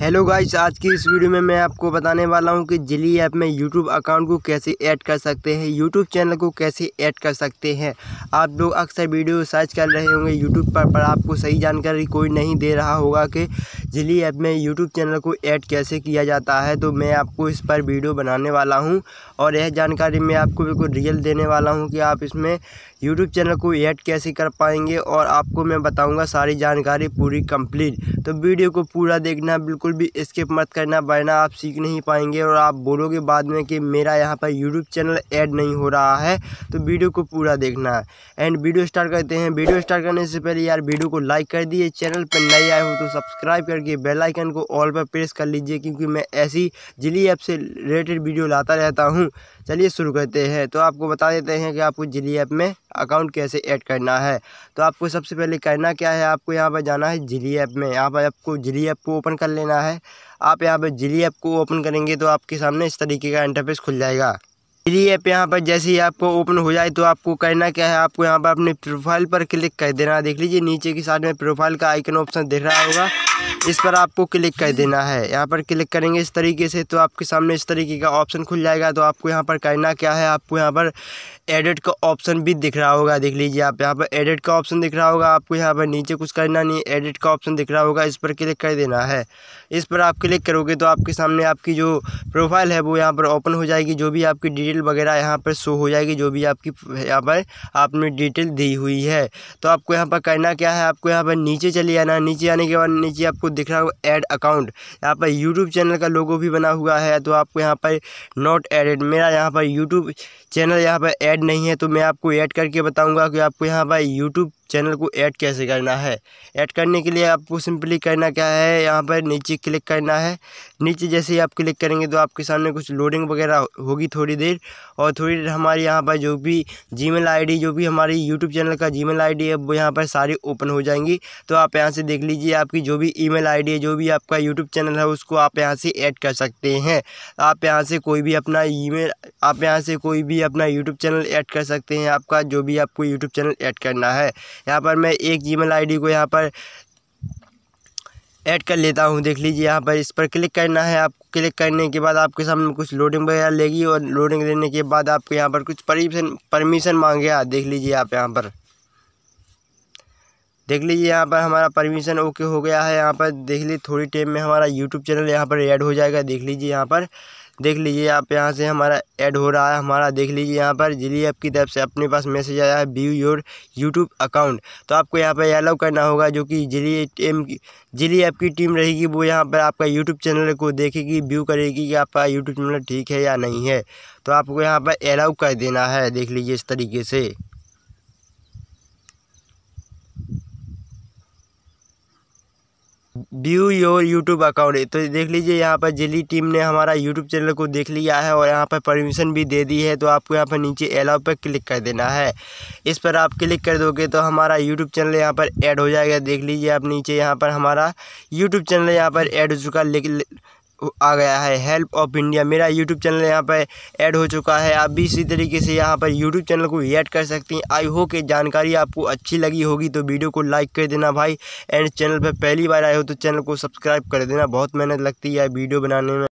hello guys आज की इस वीडियो में मैं आपको बताने वाला हूं कि जिली ऐप में यूट्यूब अकाउंट को कैसे ऐड कर सकते हैं यूट्यूब चैनल को कैसे ऐड कर सकते हैं आप लोग अक्सर वीडियो सर्च कर रहे होंगे यूट्यूब पर पर आपको सही जानकारी कोई नहीं दे रहा होगा कि जिली ऐप में यूट्यूब चैनल को ऐड कैसे किया जाता है तो मैं आपको इस पर वीडियो बनाने वाला हूँ और यह जानकारी मैं आपको बिल्कुल रियल देने वाला हूँ कि आप इसमें यूट्यूब चैनल को ऐड कैसे कर पाएंगे और आपको मैं बताऊँगा सारी जानकारी पूरी कम्प्लीट तो वीडियो को पूरा देखना बिल्कुल बिल्कुल भी स्किप मत करना वरना आप सीख नहीं पाएंगे और आप बोलोगे बाद में कि मेरा यहाँ पर यूट्यूब चैनल ऐड नहीं हो रहा है तो वीडियो को पूरा देखना है एंड वीडियो स्टार्ट करते हैं वीडियो स्टार्ट करने से पहले यार वीडियो को लाइक कर दिए चैनल पर नए आए हो तो सब्सक्राइब करके बेलाइकन को ऑल पर प्रेस कर लीजिए क्योंकि मैं ऐसी जिली ऐप से रिलेटेड वीडियो लाता रहता हूँ चलिए शुरू करते हैं तो आपको बता देते हैं कि आपको जिली ऐप में अकाउंट कैसे ऐड करना है तो आपको सबसे पहले करना क्या है आपको यहाँ पर जाना है जिली ऐप में यहाँ पर आपको जिली ऐप को ओपन कर लेना करना है आप यहाँ पर जिली ऐप को ओपन करेंगे तो आपके सामने इस तरीके का इंटरफेस खुल जाएगा जिली ऐप यहाँ पर जैसे ही आपको ओपन हो जाए तो आपको करना क्या है आपको यहाँ पर अपने प्रोफाइल पर क्लिक कर देना देख लीजिए नीचे की साइड में प्रोफाइल का आइकन ऑप्शन दिख रहा होगा इस पर आपको क्लिक कर देना है यहाँ पर क्लिक करेंगे इस तरीके से तो आपके सामने इस तरीके का ऑप्शन खुल जाएगा तो आपको यहाँ पर करना क्या है आपको यहाँ पर एडिट का ऑप्शन भी दिख रहा होगा देख लीजिए आप यहाँ पर एडिट का ऑप्शन दिख रहा होगा आपको यहाँ पर नीचे कुछ करना नहीं एडिट का ऑप्शन दिख रहा होगा इस पर क्लिक कर देना है इस पर आप क्लिक करोगे तो आपके सामने आपकी जो प्रोफाइल है वो यहाँ पर ओपन हो जाएगी जो भी आपकी डिटेल वगैरह यहाँ पर शो हो जाएगी जो भी आपकी यहाँ पर आपने डिटेल दी हुई है तो आपको यहाँ पर करना क्या है आपको यहाँ पर नीचे चले आना नीचे आने के बाद नीचे आपको दिख रहा होगा ऐड अकाउंट यहाँ पर यूट्यूब चैनल का लोगो भी बना हुआ है तो आपको यहाँ पर नॉट एडेड मेरा यहाँ पर यूट्यूब चैनल यहाँ पर ऐड नहीं है तो मैं आपको ऐड करके बताऊँगा कि आपको यहाँ पर यूट्यूब चैनल को ऐड कैसे करना है ऐड करने के लिए आपको सिंपली करना क्या है यहाँ पर नीचे क्लिक करना है नीचे जैसे ही आप क्लिक करेंगे तो आपके सामने कुछ लोडिंग वगैरह होगी थोड़ी देर और थोड़ी देर हमारे यहाँ पर जो भी जी मेल जो भी हमारी यूट्यूब चैनल का जी मेल है वो यहाँ पर सारी ओपन हो जाएंगी तो आप यहाँ से देख लीजिए आपकी जो भी ई मेल है जो भी आपका यूट्यूब चैनल है उसको आप यहाँ से ऐड कर सकते हैं आप यहाँ से कोई भी अपना ई आप यहाँ से कोई भी अपना यूट्यूब चैनल ऐड कर सकते हैं आपका जो भी आपको यूट्यूब चैनल ऐड करना है यहाँ पर मैं एक जी मेल को यहाँ पर ऐड कर लेता हूँ देख लीजिए यहाँ पर इस पर क्लिक करना है आप क्लिक करने के बाद आपके सामने कुछ लोडिंग वगैरह लेगी और लोडिंग लेने के बाद आपको यहाँ पर कुछ परमिशन परमिशन मांगेगा देख लीजिए आप यहाँ पर देख लीजिए यहाँ पर हमारा परमिशन ओके हो गया है यहाँ पर देख लीजिए थोड़ी टाइम में हमारा यूट्यूब चैनल यहाँ पर ऐड हो जाएगा देख लीजिए यहाँ पर देख लीजिए आप यहाँ से हमारा ऐड हो रहा है हमारा देख लीजिए यहाँ पर जिली ऐप की तरफ से अपने पास मैसेज आया है व्यू योर यूट्यूब अकाउंट तो आपको यहाँ पर अलाउ करना होगा जो कि जिली एम जिली ऐप की टीम रहेगी वो यहाँ पर आपका यूट्यूब चैनल को देखेगी व्यू करेगी कि आपका यूट्यूब चैनल ठीक है या नहीं है तो आपको यहाँ पर अलाउ कर देना है देख लीजिए इस तरीके से व्यू योर यूट्यूब अकाउंट तो देख लीजिए यहाँ पर जेली टीम ने हमारा यूट्यूब चैनल को देख लिया है और यहाँ पर परमिशन भी दे दी है तो आपको यहाँ पर नीचे एलाउ पर क्लिक कर देना है इस पर आप क्लिक कर दोगे तो हमारा यूट्यूब चैनल यहाँ पर ऐड हो जाएगा देख लीजिए आप नीचे यहाँ पर हमारा यूट्यूब चैनल यहाँ पर ऐड हो चुका लेकिन आ गया है हेल्प ऑफ इंडिया मेरा यूट्यूब चैनल यहाँ पर ऐड हो चुका है आप भी इसी तरीके से यहाँ पर यूट्यूब चैनल को ऐड कर सकती हैं आई होप कि जानकारी आपको अच्छी लगी होगी तो वीडियो को लाइक कर देना भाई एंड चैनल पर पहली बार आए हो तो चैनल को सब्सक्राइब कर देना बहुत मेहनत लगती है वीडियो बनाने में